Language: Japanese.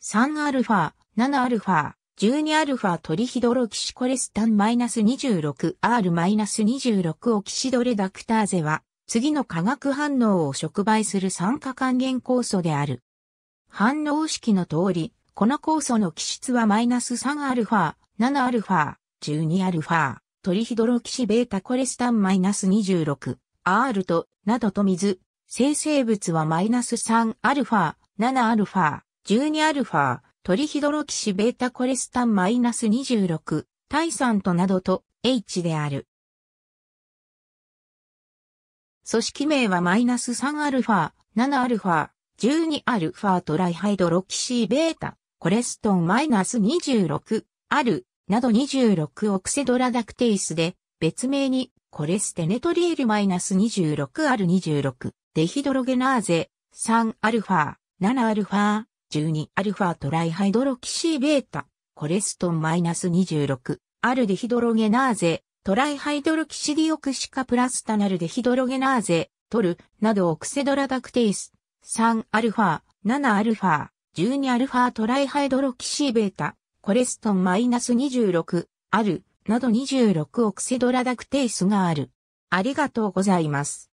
3α、7α、12α トリヒドロキシコレスタン -26R-26 オキシドレダクターゼは、次の化学反応を触媒する酸化還元酵素である。反応式の通り、この酵素の基質は -3α、7α、12α、トリヒドロキシベータコレスタン -26R と、などと水、生成物は -3α、7α、12α、トリヒドロキシベータコレスタン -26、サ酸となどと H である。組織名はマイナス -3α、7α、12α トライハイドロキシベータ、コレストン -26、ある、など26オクセドラダクテイスで、別名にコレステネトリエル2 6る2 6デヒドロゲナーゼ、3α、7α、12アルファトライハイドロキシーベータ、コレストンマイナス26、アルデヒドロゲナーゼ、トライハイドロキシディオクシカプラスタナルデヒドロゲナーゼ、トル、などオクセドラダクテイス、3アルファ、7アルファ、12アルファトライハイドロキシーベータ、コレストンマイナス26、アル、など26オクセドラダクテイスがある。ありがとうございます。